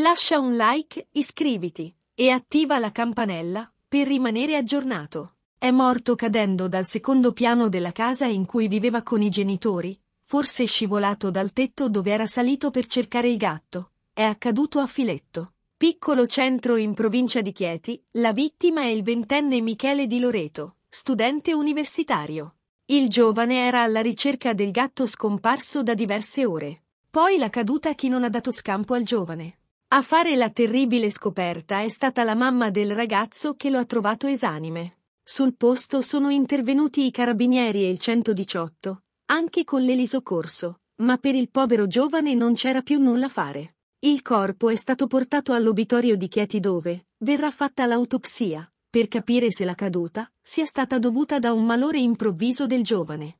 Lascia un like, iscriviti e attiva la campanella per rimanere aggiornato. È morto cadendo dal secondo piano della casa in cui viveva con i genitori, forse scivolato dal tetto dove era salito per cercare il gatto. È accaduto a Filetto. Piccolo centro in provincia di Chieti, la vittima è il ventenne Michele Di Loreto, studente universitario. Il giovane era alla ricerca del gatto scomparso da diverse ore. Poi la caduta chi non ha dato scampo al giovane. A fare la terribile scoperta è stata la mamma del ragazzo che lo ha trovato esanime. Sul posto sono intervenuti i carabinieri e il 118, anche con l'elisocorso, ma per il povero giovane non c'era più nulla a fare. Il corpo è stato portato all'obitorio di Chieti dove verrà fatta l'autopsia, per capire se la caduta sia stata dovuta da un malore improvviso del giovane.